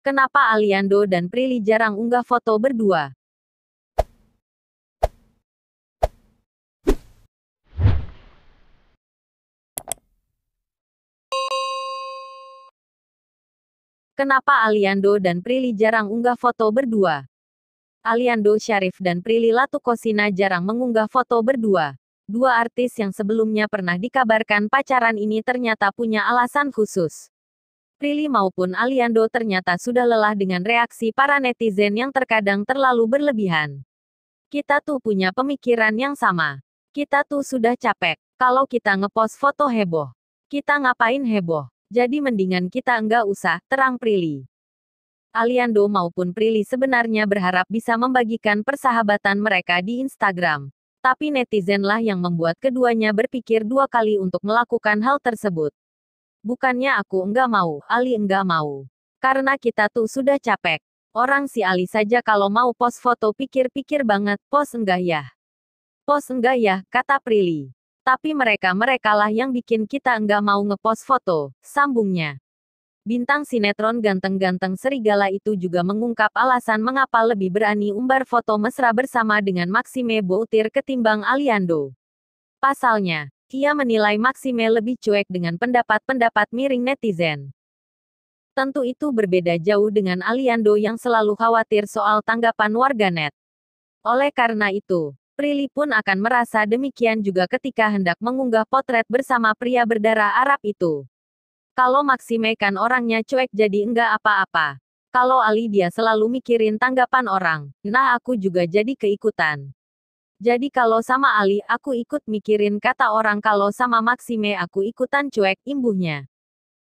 Kenapa Aliando dan Prilly jarang unggah foto berdua? Kenapa Aliando dan Prilly jarang unggah foto berdua? Aliando Syarif dan Prilly Latukosina jarang mengunggah foto berdua. Dua artis yang sebelumnya pernah dikabarkan pacaran ini ternyata punya alasan khusus. Prilly maupun Aliando ternyata sudah lelah dengan reaksi para netizen yang terkadang terlalu berlebihan. Kita tuh punya pemikiran yang sama. Kita tuh sudah capek. Kalau kita ngepost foto heboh. Kita ngapain heboh. Jadi mendingan kita enggak usah, terang Prilly. Aliando maupun Prilly sebenarnya berharap bisa membagikan persahabatan mereka di Instagram. Tapi netizenlah yang membuat keduanya berpikir dua kali untuk melakukan hal tersebut. Bukannya aku enggak mau, Ali enggak mau. Karena kita tuh sudah capek. Orang si Ali saja kalau mau pos foto pikir-pikir banget, pos enggak ya. Pos enggak ya, kata Prilly. Tapi mereka-merekalah yang bikin kita enggak mau ngepost foto, sambungnya. Bintang sinetron ganteng-ganteng serigala itu juga mengungkap alasan mengapa lebih berani umbar foto mesra bersama dengan Maxime Boutir ketimbang Aliando. Pasalnya, ia menilai Maxime lebih cuek dengan pendapat-pendapat miring netizen. Tentu itu berbeda jauh dengan Aliando yang selalu khawatir soal tanggapan warganet. Oleh karena itu, Prilly pun akan merasa demikian juga ketika hendak mengunggah potret bersama pria berdarah Arab itu. Kalau Maxime kan orangnya cuek jadi enggak apa-apa. Kalau Ali dia selalu mikirin tanggapan orang. Nah aku juga jadi keikutan. Jadi kalau sama Ali, aku ikut mikirin kata orang kalau sama Maxime aku ikutan cuek, imbuhnya.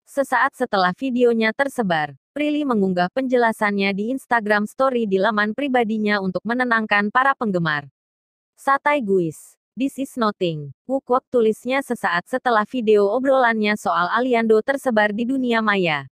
Sesaat setelah videonya tersebar, Prilly mengunggah penjelasannya di Instagram story di laman pribadinya untuk menenangkan para penggemar. Satai guis. This is nothing. Wukwok tulisnya sesaat setelah video obrolannya soal Aliando tersebar di dunia maya.